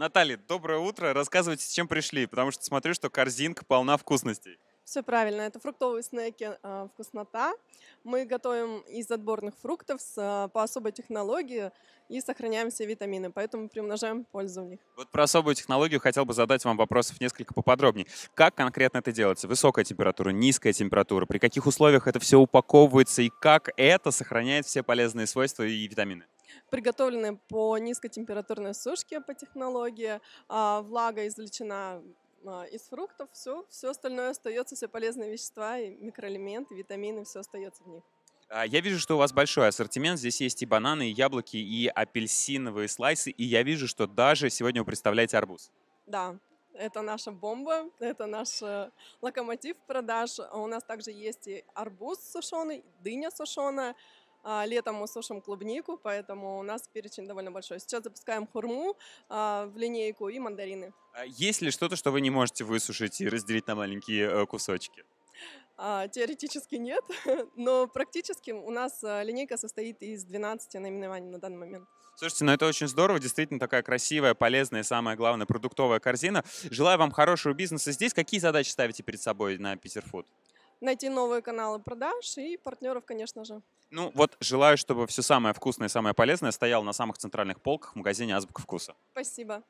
Наталья, доброе утро. Рассказывайте, с чем пришли, потому что смотрю, что корзинка полна вкусностей. Все правильно, это фруктовые снеки э, «Вкуснота». Мы готовим из отборных фруктов э, по особой технологии и сохраняем все витамины, поэтому приумножаем пользу в них. Вот про особую технологию хотел бы задать вам вопросов несколько поподробнее. Как конкретно это делается? Высокая температура, низкая температура? При каких условиях это все упаковывается и как это сохраняет все полезные свойства и витамины? приготовлены по низкотемпературной сушке по технологии, а, влага извлечена а, из фруктов, все, все остальное остается, все полезные вещества, и микроэлементы, витамины, все остается в них. А, я вижу, что у вас большой ассортимент. Здесь есть и бананы, и яблоки, и апельсиновые слайсы. И я вижу, что даже сегодня вы представляете арбуз. Да, это наша бомба, это наш э, локомотив продаж. У нас также есть и арбуз сушеный, дыня сушеная, а, летом мы сушим клубнику, поэтому у нас перечень довольно большой. Сейчас запускаем хурму а, в линейку и мандарины. А есть ли что-то, что вы не можете высушить и разделить на маленькие э, кусочки? Теоретически нет, но практически у нас э, линейка состоит из 12 наименований на данный момент. Слушайте, ну это очень здорово, действительно такая красивая, полезная, и самое главное, продуктовая корзина. Желаю вам хорошего бизнеса здесь. Какие задачи ставите перед собой на Питерфуд? найти новые каналы продаж и партнеров, конечно же. Ну вот желаю, чтобы все самое вкусное и самое полезное стояло на самых центральных полках в магазине «Азбука вкуса». Спасибо.